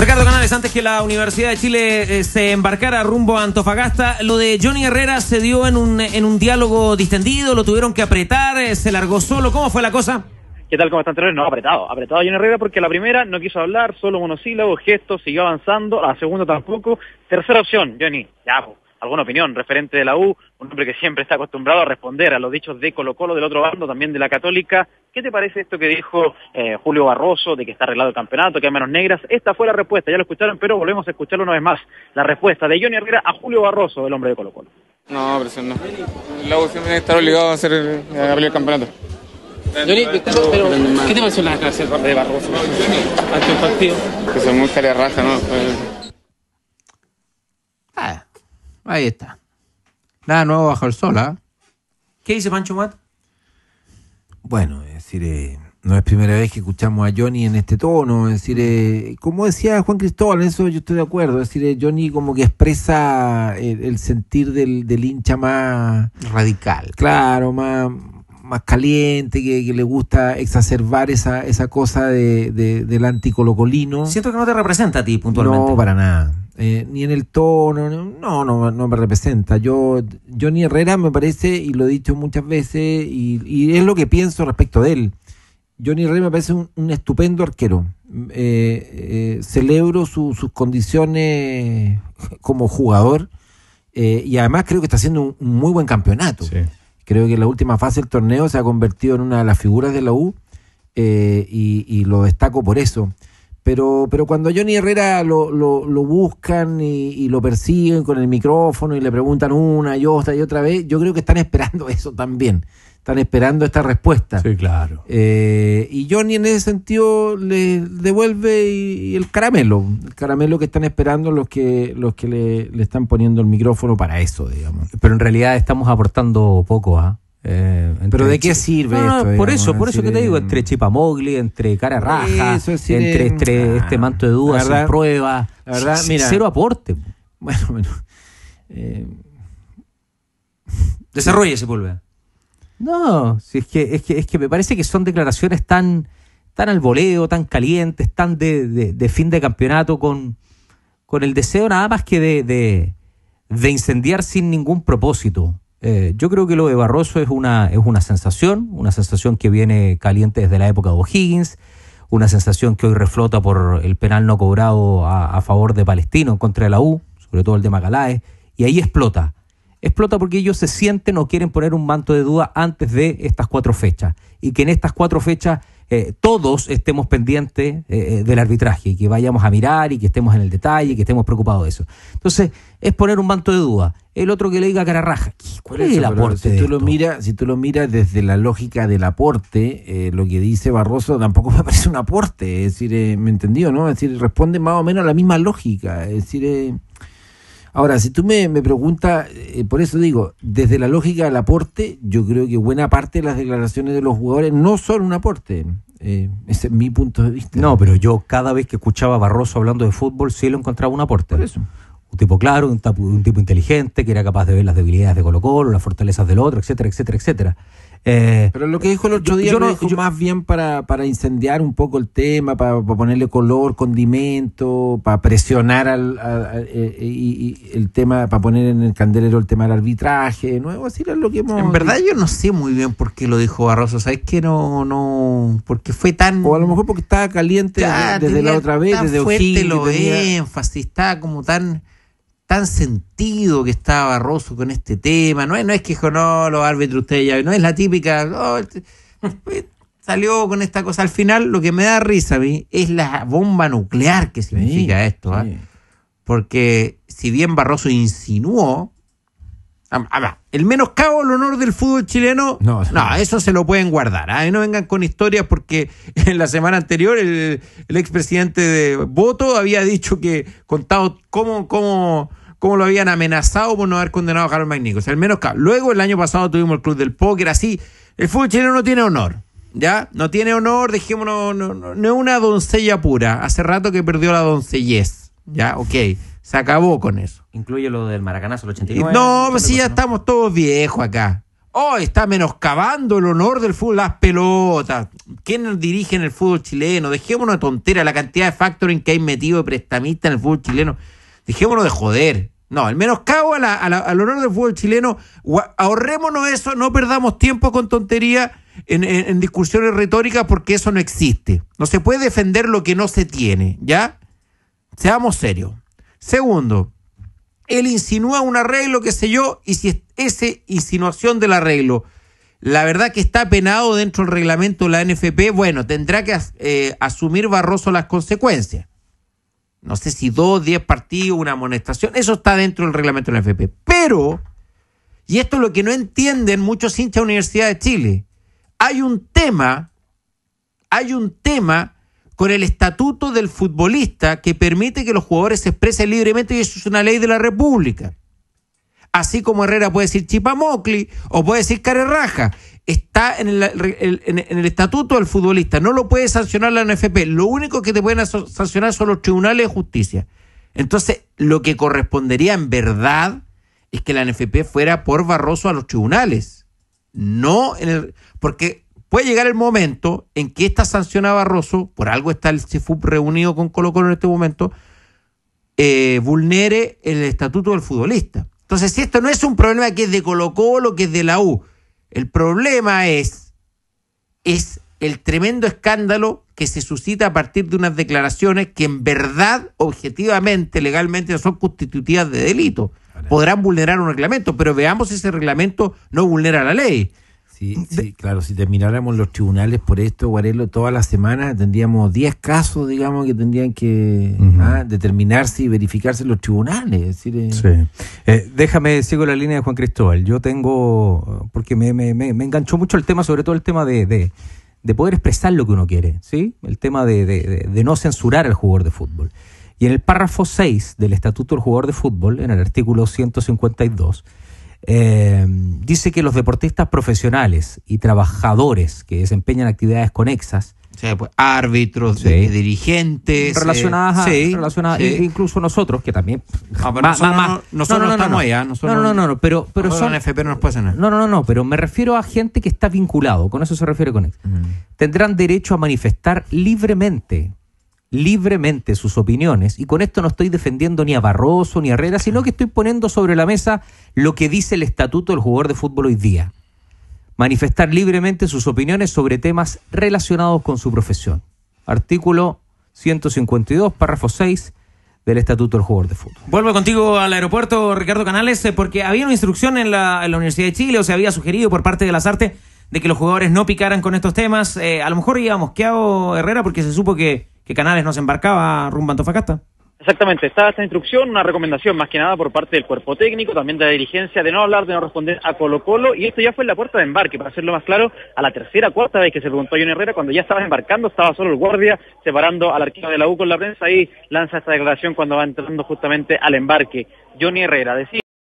Ricardo Canales, antes que la Universidad de Chile eh, se embarcara rumbo a Antofagasta, lo de Johnny Herrera se dio en un, en un diálogo distendido, lo tuvieron que apretar, eh, se largó solo, ¿cómo fue la cosa? ¿Qué tal? como están, anterior? No, apretado. Apretado Johnny Herrera porque la primera no quiso hablar, solo monosílabos, gestos, siguió avanzando. La segunda tampoco. Tercera opción, Johnny, ya, alguna opinión referente de la U, un hombre que siempre está acostumbrado a responder a los dichos de Colo Colo del otro bando, también de la Católica. ¿Qué te parece esto que dijo eh, Julio Barroso de que está arreglado el campeonato, que hay manos negras? Esta fue la respuesta, ya lo escucharon, pero volvemos a escucharlo una vez más. La respuesta de Johnny Herrera a Julio Barroso, el hombre de Colo Colo. No, presión no. La U siempre estar obligado a hacer abrir el campeonato. Johnny, pero, ¿qué te pareció las de Barroso ante un partido? Que son muy raja, ¿no? Pues, Ahí está. Nada nuevo bajo el sol, ¿ah? ¿Qué dice Pancho Mat? Bueno, es decir, eh, no es primera vez que escuchamos a Johnny en este tono. Es decir, eh, como decía Juan Cristóbal, en eso yo estoy de acuerdo. Es decir, eh, Johnny como que expresa el, sentir del, del, hincha más radical. Claro, más, más caliente, que, le gusta exacerbar esa, esa cosa de, del anticolocolino. Siento que no te representa a ti puntualmente. No, para nada. Eh, ni en el tono, no, no, me representa. Yo, Johnny Herrera me parece, y lo he dicho muchas veces, y, es lo que pienso respecto de él. Johnny Herrera me parece un, estupendo arquero. Eh, eh, celebro sus condiciones como jugador. y además creo que está haciendo un, muy buen campeonato. Sí. Creo que en la última fase del torneo se ha convertido en una de las figuras de la U eh, y, lo destaco por eso. Pero, pero cuando Johnny Herrera lo, lo, buscan y, lo persiguen con el micrófono y le preguntan una y otra y otra vez, yo creo que están esperando eso también. Están esperando esta respuesta. Sí, claro. Eh, y Johnny en ese sentido le devuelve el caramelo. El caramelo que están esperando los que, los que le, están poniendo el micrófono para eso, digamos. Pero en realidad estamos aportando poco, ¿ah? Eh, Pero ¿de qué sirve por eso, por eso que te digo, entre Chipamogli, entre Cara Raja, entre, este, este manto de dudas, sin pruebas, la cero aporte. Bueno, bueno. Eh, ese polvo. No, si es que, es que, me parece que son declaraciones tan, tan al voleo, tan calientes, tan de, fin de campeonato, con, con el deseo nada más que de incendiar sin ningún propósito. Eh, yo creo que lo de Barroso es una, es una sensación, una sensación que viene caliente desde la época de O'Higgins, una sensación que hoy reflota por el penal no cobrado a, favor de Palestino en contra de la U, sobre todo el de Macalaes, y ahí explota. Explota porque ellos se sienten o quieren poner un manto de duda antes de estas cuatro fechas, y que en estas cuatro fechas eh, todos estemos pendientes eh, eh, del arbitraje, y que vayamos a mirar y que estemos en el detalle, y que estemos preocupados de eso. Entonces, es poner un manto de duda. El otro que le diga cara ¿cuál es el aporte? Si tú, lo mira, si tú lo miras desde la lógica del aporte, lo que dice Barroso tampoco me parece un aporte, es decir, me entendió, ¿no? Es decir, responde más o menos a la misma lógica, es decir... Ahora, si tú me, preguntas, eh, por eso digo, desde la lógica del aporte, yo creo que buena parte de las declaraciones de los jugadores no son un aporte. Eh, ese es mi punto de vista. No, pero yo cada vez que escuchaba a Barroso hablando de fútbol, sí lo encontraba un aporte. Por eso. Un tipo claro, un, un tipo inteligente, que era capaz de ver las debilidades de Colo Colo, las fortalezas del otro, etcétera, etcétera, etcétera. Eh, Pero lo que dijo el otro día yo, más bien para, incendiar un poco el tema, para, ponerle color, condimento, para presionar al, eh, eh, el tema, para poner en el candelero el tema del arbitraje, nuevo, así lo que En verdad yo no sé muy bien por qué lo dijo Barroso, ¿sabes que No, no, porque fue tan... O a lo mejor porque estaba caliente desde, la otra vez, desde fuerte lo énfasis, como tan tan sentido que estaba Barroso con este tema. No es, no es que no, los árbitros ustedes ya, no es la típica. Oh, salió con esta cosa. Al final, lo que me da risa a mí es la bomba nuclear que significa esto. ¿ah? Porque si bien Barroso insinuó. El menos cabo el honor del fútbol chileno, no, eso se lo pueden guardar. ¿eh? No vengan con historias porque en la semana anterior el, el expresidente de Voto había dicho que contado cómo, cómo como lo habían amenazado por no haber condenado a Carlos McNichols. Al menos Luego el año pasado tuvimos el Club del Póker, así. El fútbol chileno no tiene honor. ¿Ya? No tiene honor, dejémonos, no, es una doncella pura. Hace rato que perdió la doncellez. ¿Ya? Ok. Se acabó con eso. Incluye lo del Maracanazo, el 89. No, pues sí, ya estamos todos viejos acá. oh, está menoscabando el honor del fútbol, las pelotas. ¿Quién dirige en el fútbol chileno? Dejémonos de tontera la cantidad de factoring que hay metido de prestamistas en el fútbol chileno. Dijémonos de joder. No, al menos cabo a al honor del fútbol chileno. Ahorrémonos eso, no perdamos tiempo con tontería en, discusiones retóricas porque eso no existe. No se puede defender lo que no se tiene, ¿ya? Seamos serios. Segundo, él insinúa un arreglo, qué sé yo, y si esa insinuación del arreglo, la verdad que está penado dentro del reglamento de la NFP, bueno, tendrá que eh, asumir Barroso las consecuencias no sé si dos, diez partidos, una amonestación, eso está dentro del reglamento de la FP. Pero, y esto es lo que no entienden muchos hinchas de Universidad de Chile, hay un tema, hay un tema con el estatuto del futbolista que permite que los jugadores se expresen libremente y eso es una ley de la República. Así como Herrera puede decir Chipamocli o puede decir Carerraja está en el, estatuto del futbolista, no lo puede sancionar la NFP, lo único que te pueden sancionar son los tribunales de justicia. Entonces, lo que correspondería en verdad es que la NFP fuera por Barroso a los tribunales, no Porque puede llegar el momento en que esta sanción a Barroso, por algo está el CIFU reunido con Colo Colo en este momento, eh, vulnere el estatuto del futbolista. Entonces, si esto no es un problema que es de Colo Colo, que es de la U, el problema es, es el tremendo escándalo que se suscita a partir de unas declaraciones que en verdad, objetivamente, legalmente son constitutivas de delito. Podrán vulnerar un reglamento, pero veamos si ese reglamento no vulnera la ley. Sí, claro, si termináramos los tribunales por esto, Guarelo, todas las semanas tendríamos 10 casos, digamos, que tendrían que ah, determinarse y verificarse los tribunales. Eh. Sí. Eh, déjame, sigo la línea de Juan Cristóbal. Yo tengo, porque me, me, me, enganchó mucho el tema, sobre todo el tema de, de, de, poder expresar lo que uno quiere, ¿sí? El tema de, de no censurar al jugador de fútbol. Y en el párrafo 6 del Estatuto del Jugador de Fútbol, en el artículo 152, eh, dice que los deportistas profesionales y trabajadores que desempeñan actividades conexas pues, árbitros, dirigentes. Eh, relacionadas Incluso nosotros, que también. Ah, nosotros, no, estamos allá. no, no, no, pero. pero son, FP no nos pasa nada. No, no, no, no, pero me refiero a gente que está vinculado, con eso se refiere con Tendrán derecho a manifestar libremente libremente sus opiniones, y con esto no estoy defendiendo ni a Barroso ni a Herrera, sino que estoy poniendo sobre la mesa lo que dice el estatuto del jugador de fútbol hoy día. Manifestar libremente sus opiniones sobre temas relacionados con su profesión. Artículo 152, párrafo 6 del Estatuto del Jugador de Fútbol. Vuelvo contigo al aeropuerto, Ricardo Canales, eh, porque había una instrucción en la, Universidad de Chile, o se había sugerido por parte de las artes de que los jugadores no picaran con estos temas. Eh, a lo mejor ¿qué hago, Herrera porque se supo que que Canales nos embarcaba rumbo a Antofagasta. Exactamente, estaba esta instrucción, una recomendación más que nada por parte del cuerpo técnico, también de la dirigencia, de no hablar, de no responder a Colo Colo, y esto ya fue en la puerta de embarque, para hacerlo más claro, a la tercera, cuarta vez que se preguntó a Herrera, cuando ya estaba embarcando, estaba solo el guardia, separando al arquero de la U con la prensa, y lanza esta declaración cuando va entrando justamente al embarque. Johnny Herrera decía...